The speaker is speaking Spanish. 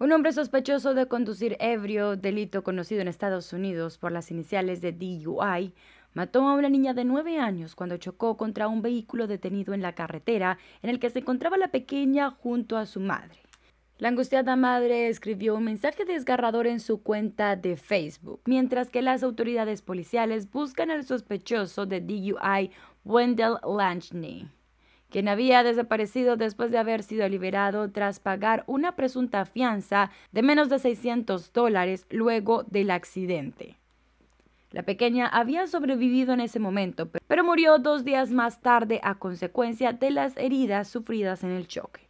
Un hombre sospechoso de conducir ebrio, delito conocido en Estados Unidos por las iniciales de DUI, mató a una niña de nueve años cuando chocó contra un vehículo detenido en la carretera en el que se encontraba la pequeña junto a su madre. La angustiada madre escribió un mensaje desgarrador en su cuenta de Facebook, mientras que las autoridades policiales buscan al sospechoso de DUI, Wendell Lanchney quien había desaparecido después de haber sido liberado tras pagar una presunta fianza de menos de 600 dólares luego del accidente. La pequeña había sobrevivido en ese momento, pero murió dos días más tarde a consecuencia de las heridas sufridas en el choque.